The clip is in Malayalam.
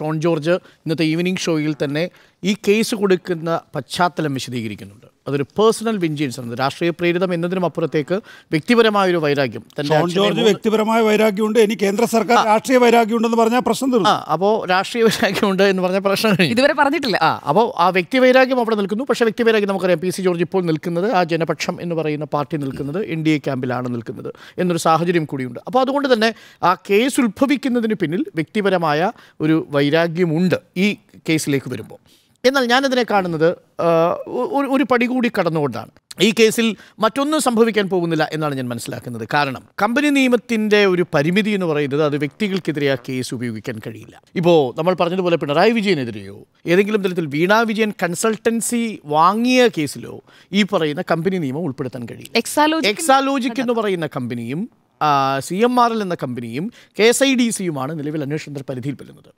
ടോൺ ജോർജ് ഇന്നത്തെ ഈവനിങ് ഷോയിൽ തന്നെ ഈ കേസ് കൊടുക്കുന്ന പശ്ചാത്തലം വിശദീകരിക്കുന്നുണ്ട് അതൊരു പേഴ്സണൽ വിഞ്ചിയൻസ് ആണ് രാഷ്ട്രീയ പ്രേരിതം എന്നതിനും അപ്പുറത്തേക്ക് വ്യക്തിപരമായ ഒരു വൈരാഗ്യം ജോർജ് വ്യക്തിപരമായ വൈരാഗ്യമുണ്ട് ഇനി കേന്ദ്ര സർക്കാർ രാഷ്ട്രീയ വൈരാഗ്യമുണ്ടെന്ന് പറഞ്ഞാൽ പ്രശ്നം ആ അപ്പോൾ രാഷ്ട്രീയ വൈരാഗ്യമുണ്ട് എന്ന് പറഞ്ഞ പ്രശ്നം ഇതുവരെ പറഞ്ഞിട്ടില്ല ആ അപ്പോൾ ആ വ്യക്തി വൈരാഗ്യം അവിടെ നിൽക്കുന്നു പക്ഷേ വ്യക്തി വൈരാഗ്യം നമുക്കറിയാം പി സി ജോർജ് ഇപ്പോൾ നിൽക്കുന്നത് ആ ജനപക്ഷം എന്ന് പറയുന്ന പാർട്ടി നിൽക്കുന്നത് എൻ ഡി എ ക്യാമ്പിലാണ് നിൽക്കുന്നത് എന്നൊരു സാഹചര്യം കൂടിയുണ്ട് അപ്പോൾ അതുകൊണ്ട് തന്നെ ആ കേസ് ഉത്ഭവിക്കുന്നതിന് പിന്നിൽ വ്യക്തിപരമായ ഒരു വൈരാഗ്യമുണ്ട് ഈ കേസിലേക്ക് വരുമ്പോൾ എന്നാൽ ഞാനതിനെ കാണുന്നത് ഒരു പടി കൂടി കടന്നുകൊണ്ടാണ് ഈ കേസിൽ മറ്റൊന്നും സംഭവിക്കാൻ പോകുന്നില്ല എന്നാണ് ഞാൻ മനസ്സിലാക്കുന്നത് കാരണം കമ്പനി നിയമത്തിൻ്റെ ഒരു പരിമിതി എന്ന് പറയുന്നത് അത് വ്യക്തികൾക്കെതിരെ ആ കേസ് ഉപയോഗിക്കാൻ കഴിയില്ല ഇപ്പോൾ നമ്മൾ പറഞ്ഞതുപോലെ പിണറായി വിജയനെതിരെയോ ഏതെങ്കിലും തരത്തിൽ വീണാ വിജയൻ കൺസൾട്ടൻസി വാങ്ങിയ കേസിലോ ഈ പറയുന്ന കമ്പനി നിയമം ഉൾപ്പെടുത്താൻ കഴിയില്ല എക്സാലോജിക് എന്ന് പറയുന്ന കമ്പനിയും സി എം ആർ എൽ എന്ന കമ്പനിയും കെ എസ് ഐ ഡി സിയുമാണ് നിലവിൽ അന്വേഷണത്തിൻ്റെ പരിധിയിൽ പെടുന്നത്